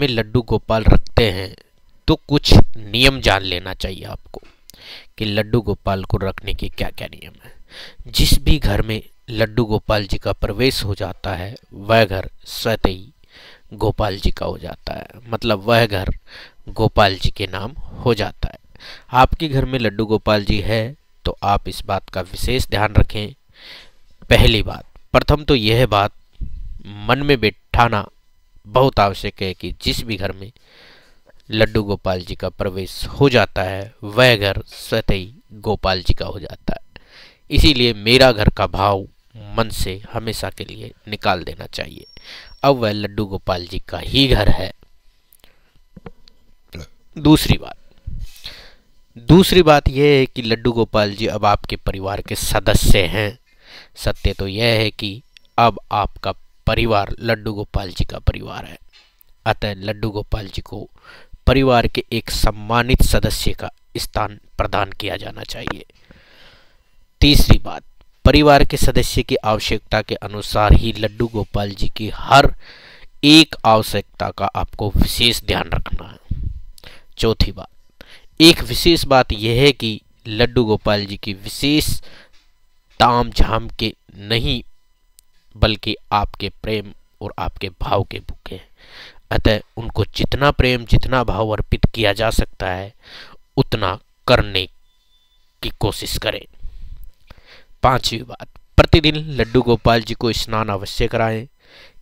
में लड्डू गोपाल रखते हैं तो कुछ नियम जान लेना चाहिए आपको कि लड्डू गोपाल को रखने के क्या क्या नियम हैं जिस भी घर में लड्डू गोपाल जी का प्रवेश हो जाता है वह घर स्वत ही गोपाल जी का हो जाता है मतलब वह घर गोपाल जी के नाम हो जाता है आपके घर में लड्डू गोपाल जी है तो आप इस बात का विशेष ध्यान रखें पहली बात प्रथम तो यह बात मन में बैठाना बहुत आवश्यक है कि जिस भी घर में लड्डू गोपाल जी का प्रवेश हो जाता है वह घर स्वतः गोपाल जी का हो जाता है इसीलिए मेरा घर का भाव मन से हमेशा के लिए निकाल देना चाहिए अब वह लड्डू गोपाल जी का ही घर है दूसरी बात दूसरी बात यह है कि लड्डू गोपाल जी अब आपके परिवार के सदस्य हैं सत्य तो यह है कि अब आपका परिवार लड्डू गोपाल जी का परिवार है अतः लड्डू गोपाल जी को परिवार के एक सम्मानित सदस्य का स्थान प्रदान किया जाना चाहिए तीसरी बात परिवार के सदस्य की आवश्यकता के अनुसार ही लड्डू गोपाल जी की हर एक आवश्यकता का आपको विशेष ध्यान रखना है चौथी बात एक विशेष बात यह है कि लड्डू गोपाल जी की विशेष ताम झाम के नहीं बल्कि आपके प्रेम और आपके भाव के भूखे हैं अतः उनको जितना प्रेम जितना भाव अर्पित किया जा सकता है उतना करने की कोशिश करें पांचवी बात प्रतिदिन लड्डू गोपाल जी को स्नान अवश्य कराएं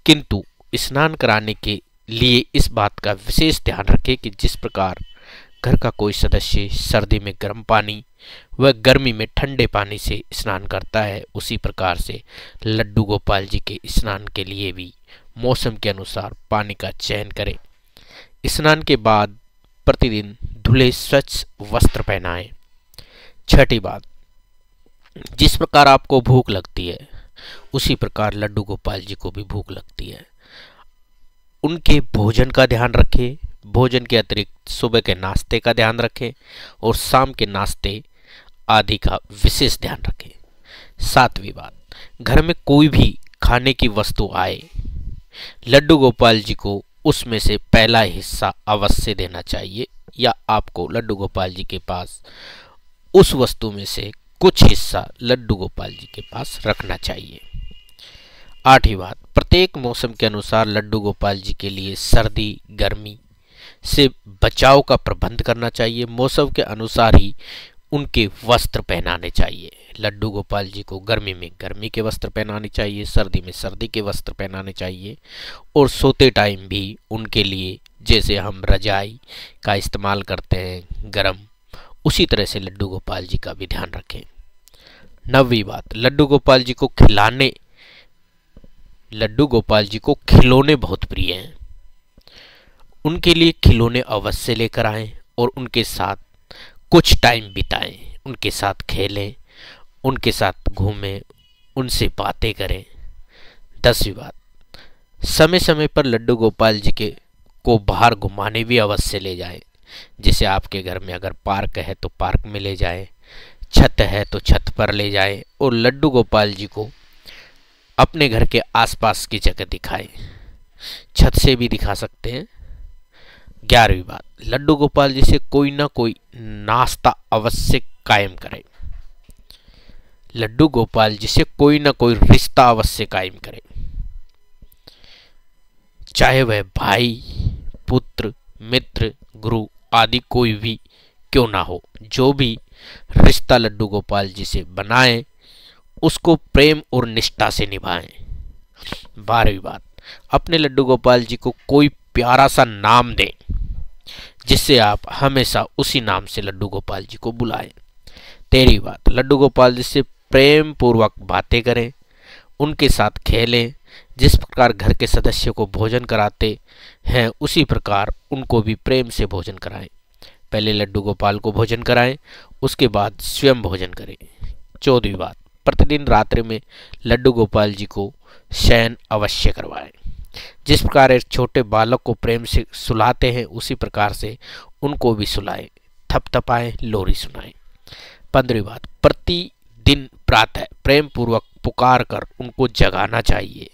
किंतु स्नान कराने के लिए इस बात का विशेष ध्यान रखें कि जिस प्रकार घर का कोई सदस्य सर्दी में गर्म पानी वह गर्मी में ठंडे पानी से स्नान करता है उसी प्रकार से लड्डू गोपाल जी के स्नान के लिए भी मौसम के अनुसार पानी का चयन करें स्नान के बाद प्रतिदिन धुले स्वच्छ वस्त्र पहनाएं छठी बात जिस प्रकार आपको भूख लगती है उसी प्रकार लड्डू गोपाल जी को भी भूख लगती है उनके भोजन का ध्यान रखें भोजन के अतिरिक्त सुबह के नाश्ते का ध्यान रखें और शाम के नाश्ते आदि का विशेष ध्यान रखें सातवीं बात घर में कोई भी खाने की वस्तु आए लड्डू गोपाल जी को उसमें से पहला हिस्सा अवश्य देना चाहिए या आपको लड्डू गोपाल जी के पास उस वस्तु में से कुछ हिस्सा लड्डू गोपाल जी के पास रखना चाहिए आठवीं बात प्रत्येक मौसम के अनुसार लड्डू गोपाल जी के लिए सर्दी गर्मी से बचाव का प्रबंध करना चाहिए मौसम के अनुसार ही उनके वस्त्र पहनाने चाहिए लड्डू गोपाल जी को गर्मी में गर्मी के वस्त्र पहनाने चाहिए सर्दी में सर्दी के वस्त्र पहनाने चाहिए और सोते टाइम भी उनके लिए जैसे हम रजाई का इस्तेमाल करते हैं गर्म उसी तरह से लड्डू गोपाल जी का भी ध्यान रखें नवी बात लड्डू गोपाल जी को खिलाने लड्डू गोपाल जी को खिलौने बहुत प्रिय हैं उनके लिए खिलौने अवश्य लेकर आएँ और उनके साथ कुछ टाइम बिताएं उनके साथ खेलें उनके साथ घूमें उनसे बातें करें दसवीं बात समय समय पर लड्डू गोपाल जी के को बाहर घुमाने भी अवश्य ले जाएं जैसे आपके घर में अगर पार्क है तो पार्क में ले जाएं छत है तो छत पर ले जाएं और लड्डू गोपाल जी को अपने घर के आसपास की जगह दिखाएं छत से भी दिखा सकते हैं ग्यारहवीं बात लड्डू गोपाल जी से कोई ना कोई नाश्ता अवश्य कायम करे लड्डू गोपाल जी से कोई ना कोई रिश्ता अवश्य कायम करे चाहे वह भाई पुत्र मित्र गुरु आदि कोई भी क्यों ना हो जो भी रिश्ता लड्डू गोपाल जी से बनाए उसको प्रेम और निष्ठा से निभाएं बारहवीं बात अपने लड्डू गोपाल जी को कोई प्यारा सा नाम दें जिससे आप हमेशा उसी नाम से लड्डू गोपाल जी को बुलाएं तेरी बात लड्डू गोपाल जी से प्रेम पूर्वक बातें करें उनके साथ खेलें जिस प्रकार घर के सदस्यों को भोजन कराते हैं उसी प्रकार उनको भी प्रेम से भोजन कराएं पहले लड्डू गोपाल को भोजन कराएं उसके बाद स्वयं भोजन करें चौदहवीं बात प्रतिदिन रात्रि में लड्डू गोपाल जी को शयन अवश्य करवाएं जिस प्रकार एक छोटे बालक को प्रेम से सुलाते हैं उसी प्रकार से उनको भी सुलाएं थपथपाएं लोरी सुनाएं पंद्रहवीं बात प्रतिदिन प्रातः प्रेम पूर्वक पुकार कर उनको जगाना चाहिए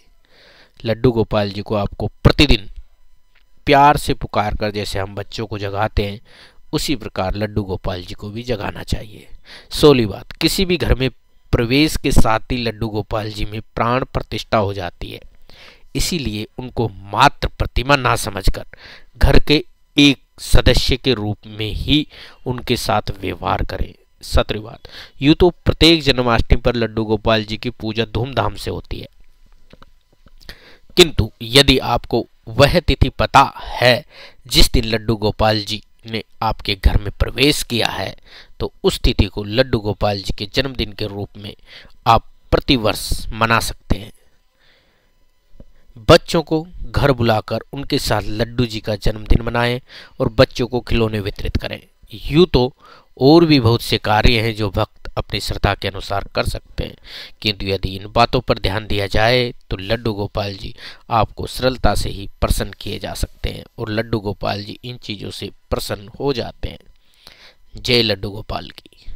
लड्डू गोपाल जी को आपको प्रतिदिन प्यार से पुकार कर जैसे हम बच्चों को जगाते हैं उसी प्रकार लड्डू गोपाल जी को भी जगाना चाहिए सोलह बात किसी भी घर में प्रवेश के साथ ही लड्डू गोपाल जी में प्राण प्रतिष्ठा हो जाती है इसीलिए उनको मात्र प्रतिमा ना समझकर घर के एक सदस्य के रूप में ही उनके साथ व्यवहार करें सत्रिवाद यूँ तो प्रत्येक जन्माष्टमी पर लड्डू गोपाल जी की पूजा धूमधाम से होती है किंतु यदि आपको वह तिथि पता है जिस दिन लड्डू गोपाल जी ने आपके घर में प्रवेश किया है तो उस तिथि को लड्डू गोपाल जी के जन्मदिन के रूप में आप प्रतिवर्ष मना सकते हैं बच्चों को घर बुलाकर उनके साथ लड्डू जी का जन्मदिन मनाएं और बच्चों को खिलौने वितरित करें यूँ तो और भी बहुत से कार्य हैं जो भक्त अपनी श्रद्धा के अनुसार कर सकते हैं किंतु यदि इन बातों पर ध्यान दिया जाए तो लड्डू गोपाल जी आपको सरलता से ही प्रसन्न किए जा सकते हैं और लड्डू गोपाल जी इन चीज़ों से प्रसन्न हो जाते हैं जय लड्डू गोपाल की